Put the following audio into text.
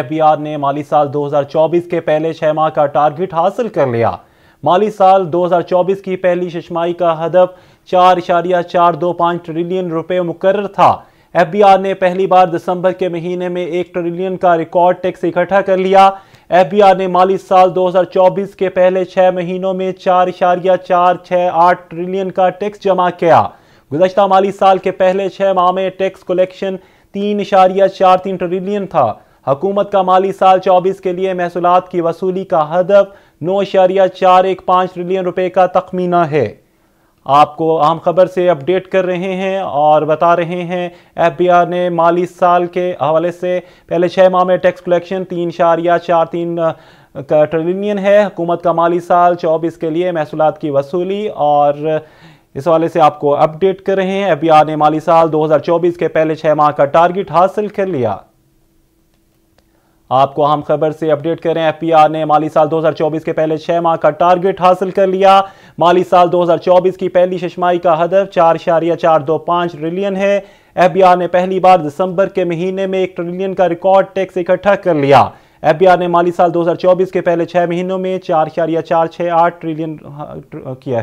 FBR ने माली साल 2024 के पहले छह माह का टारगेट हासिल कर लिया माली साल 2024 की पहली शशमाई का हदफ चार इशारिया चार दो पाँच ट्रिलियन रुपए मुकर था एफबीआर ने पहली बार दिसंबर के महीने में एक ट्रिलियन का रिकॉर्ड टैक्स इकट्ठा कर लिया एफबीआर ने माली साल 2024 के पहले छह महीनों में चार इशारिया चार छः आठ ट्रिलियन का टैक्स जमा किया गुजशत माली साल के पहले छः माह में टैक्स कलेक्शन तीन इशारिया चार तीन ट्रिलियन था हुकूमत का माली साल 24 के लिए महसूलत की वसूली का हदफ नौ शरिया चार एक पाँच ट्रिलियन रुपये का तखमीना है आपको अहम खबर से अपडेट कर रहे हैं और बता रहे हैं एफ बी आर ने माली साल के हवाले से पहले छः माह में टैक्स कलेक्शन तीन शारिया चार तीन का ट्रिलियन है हुकूमत का माली साल चौबीस के लिए महसूलत की वसूली और इस हवाले से आपको अपडेट कर रहे हैं एफ बी आर ने माली साल दो हज़ार चौबीस के पहले छः माह का टारगेट हासिल कर लिया आपको हम खबर से अपडेट करें एफपीआर ने माली साल 2024 के पहले छह माह का टारगेट हासिल कर लिया माली साल 2024 की पहली शशमाई का हदफ चार शारिया चार दो पांच ट्रिलियन है एफबीआर ने पहली बार दिसंबर के महीने में एक ट्रिलियन का रिकॉर्ड टैक्स इकट्ठा कर लिया एफबीआर ने माली साल 2024 के पहले छह महीनों में चार शारिया चार छह आठ ट्रिलियन हाँ, किया है